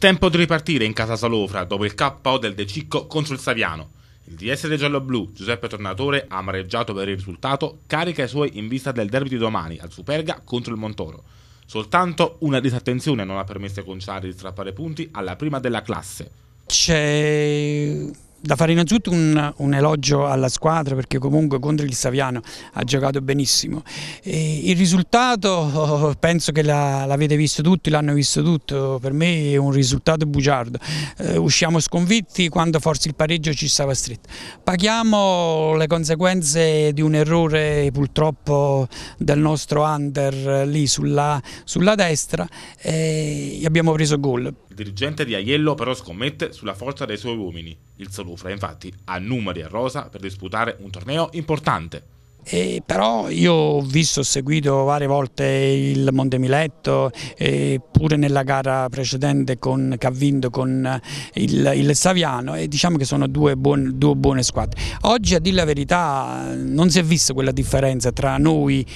tempo di ripartire in casa Salofra dopo il KO del De Cicco contro il Saviano. Il DS del giallo-blu, Giuseppe Tornatore, amareggiato per il risultato, carica i suoi in vista del derby di domani al Superga contro il Montoro. Soltanto una disattenzione non ha permesso ai conciari di strappare punti alla prima della classe. C'è da fare innanzitutto un, un, elogio alla squadra perché comunque contro il Saviano ha giocato benissimo. E il risultato oh, penso che l'avete la, visto tutti, l'hanno visto tutto, per me è un risultato bugiardo. Eh, usciamo sconfitti quando forse il pareggio ci stava stretto. Paghiamo le conseguenze di un errore purtroppo del nostro under lì sulla, sulla destra e abbiamo preso gol. Il dirigente di Aiello però scommette sulla forza dei suoi uomini, il saluto Cufra, infatti ha numeri a rosa per disputare un torneo importante. Eh, però io ho visto, ho seguito varie volte il Montemiletto, eh, pure nella gara precedente con, che ha vinto con eh, il, il Saviano e diciamo che sono due, buone, due buone squadre. Oggi a dire la verità non si è vista quella differenza tra noi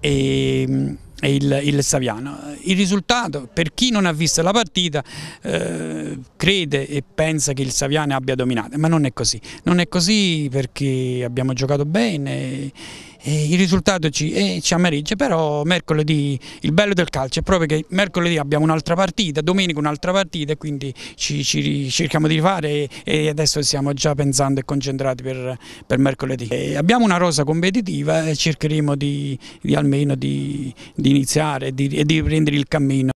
e mm, il, il, Saviano. Il risultato, per chi non ha visto la partita, eh, crede e pensa che il Saviano abbia dominato, ma non è così. Non è così perché abbiamo giocato bene e il risultato ci, eh, ci amareggia, però mercoledì il bello del calcio è proprio che mercoledì abbiamo un'altra partita, domenica un'altra partita, e quindi ci, ci, cerchiamo di rifare e, e, adesso stiamo già pensando e concentrati per, per mercoledì. E abbiamo una rosa competitiva e cercheremo di, di almeno di, di iniziare e di, di riprendere il cammino.